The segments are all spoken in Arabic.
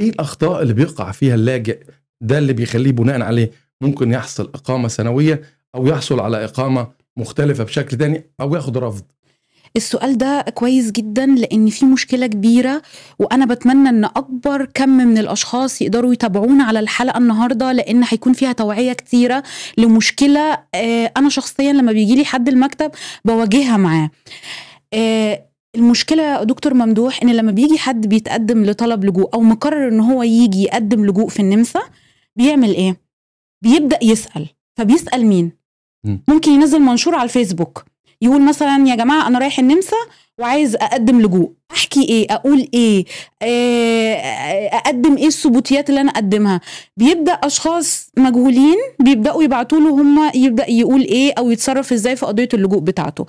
ايه الاخطاء اللي بيقع فيها اللاجئ ده اللي بيخليه بناء عليه ممكن يحصل اقامه سنويه او يحصل على اقامه مختلفه بشكل تاني او ياخد رفض السؤال ده كويس جدا لان في مشكله كبيره وانا بتمنى ان اكبر كم من الاشخاص يقدروا يتابعونا على الحلقه النهارده لان هيكون فيها توعيه كتيره لمشكله آه، انا شخصيا لما بيجي لي حد المكتب بواجهها معاه آه، المشكله دكتور ممدوح ان لما بيجي حد بيتقدم لطلب لجوء او مقرر ان هو يجي يقدم لجوء في النمسا بيعمل ايه بيبدا يسال فبيسال مين ممكن ينزل منشور على الفيسبوك يقول مثلا يا جماعه انا رايح النمسا وعايز اقدم لجوء احكي ايه اقول ايه آه، اقدم ايه الثبوتيات اللي انا اقدمها بيبدا اشخاص مجهولين بيبداوا يبعتوا له هم يبدا يقول ايه او يتصرف ازاي في قضيه اللجوء بتاعته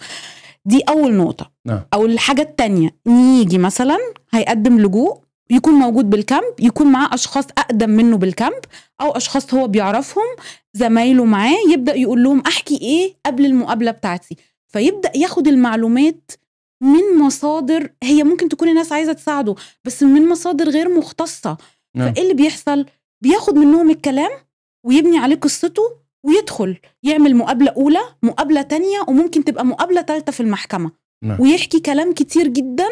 دي اول نقطه نعم. او الحاجه الثانيه نيجي مثلا هيقدم لجوء يكون موجود بالكامب يكون معاه اشخاص اقدم منه بالكامب او اشخاص هو بيعرفهم زمايله معاه يبدا يقول لهم احكي ايه قبل المقابله بتاعتي فيبدا ياخد المعلومات من مصادر هي ممكن تكون الناس عايزه تساعده بس من مصادر غير مختصه نعم. فايه اللي بيحصل بياخد منهم الكلام ويبني عليه قصته ويدخل يعمل مقابلة أولى مقابلة تانية وممكن تبقى مقابلة تالتة في المحكمة نعم. ويحكي كلام كتير جدا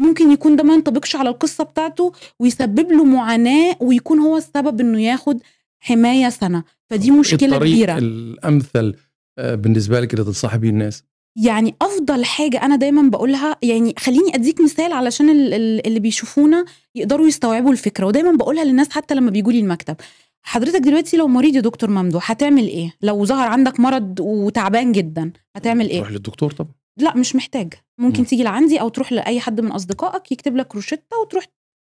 ممكن يكون ده ما ينطبقش على القصة بتاعته ويسبب له معاناة ويكون هو السبب إنه ياخد حماية سنة فدي مشكلة الطريق كبيرة الأمثل آه، بالنسبة لك اللي الناس يعني افضل حاجه انا دايما بقولها يعني خليني اديك مثال علشان اللي بيشوفونا يقدروا يستوعبوا الفكره ودايما بقولها للناس حتى لما بيجوا لي المكتب حضرتك دلوقتي لو مريض يا دكتور ممدوح هتعمل ايه لو ظهر عندك مرض وتعبان جدا هتعمل ايه تروح للدكتور طبعا لا مش محتاج ممكن م. تيجي لعندي او تروح لاي حد من اصدقائك يكتب لك روشته وتروح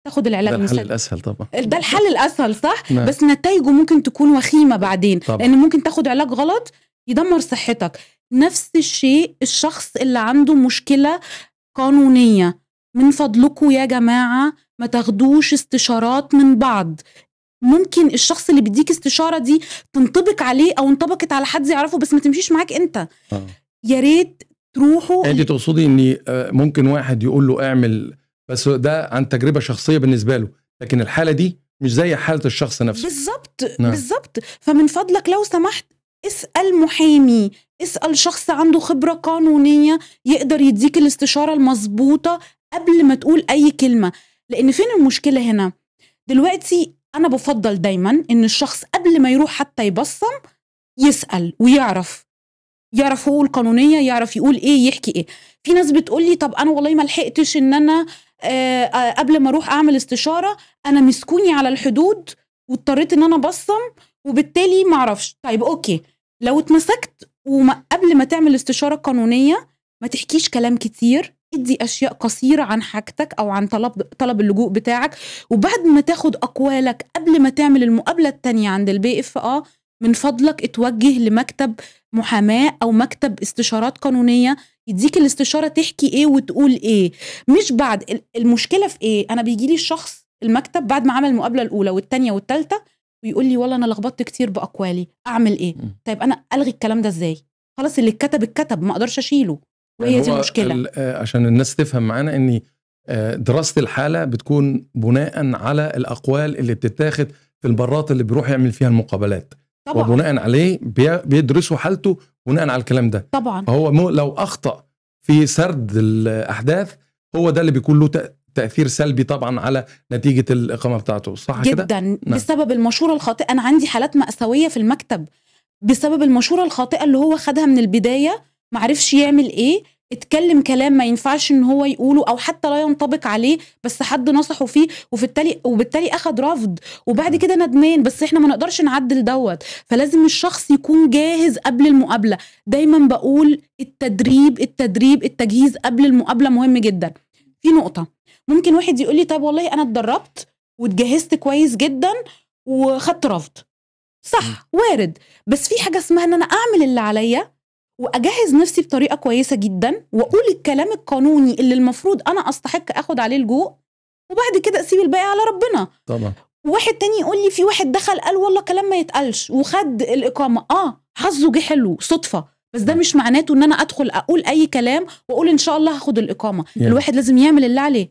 تاخد العلاج ده الحل الاسهل طبعا ده الحل الاسهل صح نعم. بس نتائجه ممكن تكون وخيمه بعدين طبعا. لان ممكن تاخد علاج غلط يدمر صحتك نفس الشيء الشخص اللي عنده مشكله قانونيه من فضلكم يا جماعه ما تاخدوش استشارات من بعض ممكن الشخص اللي بيديك استشاره دي تنطبق عليه او انطبقت على حد يعرفه بس ما تمشيش معاك انت آه. يا ريت تروحوا يعني انت تقصدي ان آه، ممكن واحد يقول له اعمل بس ده عن تجربه شخصيه بالنسبه له لكن الحاله دي مش زي حاله الشخص نفسه بالظبط نعم. بالظبط فمن فضلك لو سمحت اسال محامي اسال شخص عنده خبره قانونيه يقدر يديك الاستشاره المظبوطه قبل ما تقول اي كلمه لان فين المشكله هنا دلوقتي انا بفضل دايما ان الشخص قبل ما يروح حتى يبصم يسال ويعرف يعرف هو القانونيه يعرف يقول ايه يحكي ايه في ناس بتقول لي طب انا والله ما لحقتش ان انا آه، آه، قبل ما اروح اعمل استشاره انا مسكوني على الحدود واضطريت ان انا ابصم وبالتالي ما اعرفش طيب اوكي لو اتمسكت وقبل ما تعمل استشاره قانونيه ما تحكيش كلام كتير ادي اشياء قصيره عن حاجتك او عن طلب طلب اللجوء بتاعك وبعد ما تاخد اقوالك قبل ما تعمل المقابله الثانيه عند البي اف اه من فضلك اتوجه لمكتب محاماه او مكتب استشارات قانونيه يديك الاستشاره تحكي ايه وتقول ايه مش بعد المشكله في ايه انا بيجي لي الشخص المكتب بعد ما عمل المقابله الاولى والثانيه والثالثه ويقول لي والله انا لخبطت كتير باقوالي اعمل ايه طيب انا الغي الكلام ده ازاي خلاص اللي اتكتب اتكتب ما اقدرش اشيله وهي دي مشكله آه، عشان الناس تفهم معانا ان آه، دراسه الحاله بتكون بناء على الاقوال اللي بتتاخد في البرات اللي بيروح يعمل فيها المقابلات طبعا وبناء عليه بيدرسوا حالته بناء على الكلام ده طبعا فهو لو اخطا في سرد الاحداث هو ده اللي بيكون له تاثير سلبي طبعا على نتيجه الاقامه بتاعته صح كده جدا نعم. بسبب المشوره الخاطئه انا عندي حالات ماساويه في المكتب بسبب المشوره الخاطئه اللي هو خدها من البدايه معرفش يعمل ايه اتكلم كلام ما ينفعش ان هو يقوله او حتى لا ينطبق عليه بس حد نصحه فيه وفي التالي وبالتالي اخد رفض وبعد كده ندمان بس احنا ما نقدرش نعدل دوت فلازم الشخص يكون جاهز قبل المقابله دايما بقول التدريب التدريب التجهيز قبل المقابله مهم جدا في نقطه ممكن واحد يقول لي طيب والله انا اتدربت واتجهزت كويس جدا وخدت رفض صح وارد بس في حاجه اسمها ان انا اعمل اللي عليا واجهز نفسي بطريقه كويسه جدا واقول الكلام القانوني اللي المفروض انا استحق اخد عليه الجوء وبعد كده اسيب الباقي على ربنا طبعا واحد تاني يقول لي في واحد دخل قال والله كلام ما يتقالش وخد الاقامه اه حظه جه حلو صدفه بس ده نعم. مش معناته ان انا ادخل اقول اي كلام واقول ان شاء الله هاخد الاقامه يعني. الواحد لازم يعمل اللي عليه